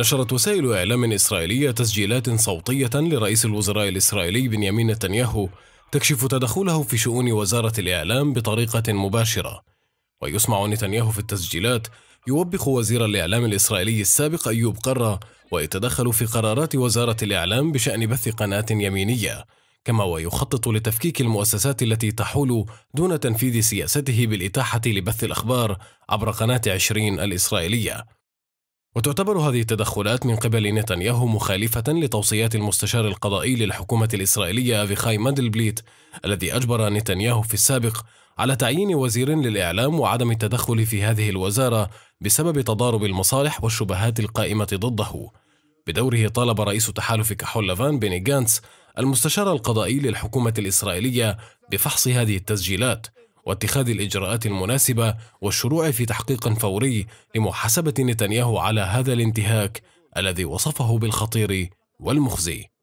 نشرت وسائل إعلام إسرائيلية تسجيلات صوتية لرئيس الوزراء الإسرائيلي بنيامين نتنياهو تكشف تدخله في شؤون وزارة الإعلام بطريقة مباشرة ويسمع نتنياهو في التسجيلات يوبخ وزير الإعلام الإسرائيلي السابق أيوب قرة ويتدخل في قرارات وزارة الإعلام بشأن بث قناة يمينية كما ويخطط لتفكيك المؤسسات التي تحول دون تنفيذ سياسته بالإتاحة لبث الأخبار عبر قناة عشرين الإسرائيلية وتعتبر هذه التدخلات من قبل نتنياهو مخالفة لتوصيات المستشار القضائي للحكومة الإسرائيلية أفيخاي مادلبليت الذي أجبر نتنياهو في السابق على تعيين وزير للإعلام وعدم التدخل في هذه الوزارة بسبب تضارب المصالح والشبهات القائمة ضده بدوره طالب رئيس تحالف كحول لافان بيني جانس المستشار القضائي للحكومة الإسرائيلية بفحص هذه التسجيلات واتخاذ الإجراءات المناسبة والشروع في تحقيق فوري لمحاسبة نتنياهو على هذا الانتهاك الذي وصفه بالخطير والمخزي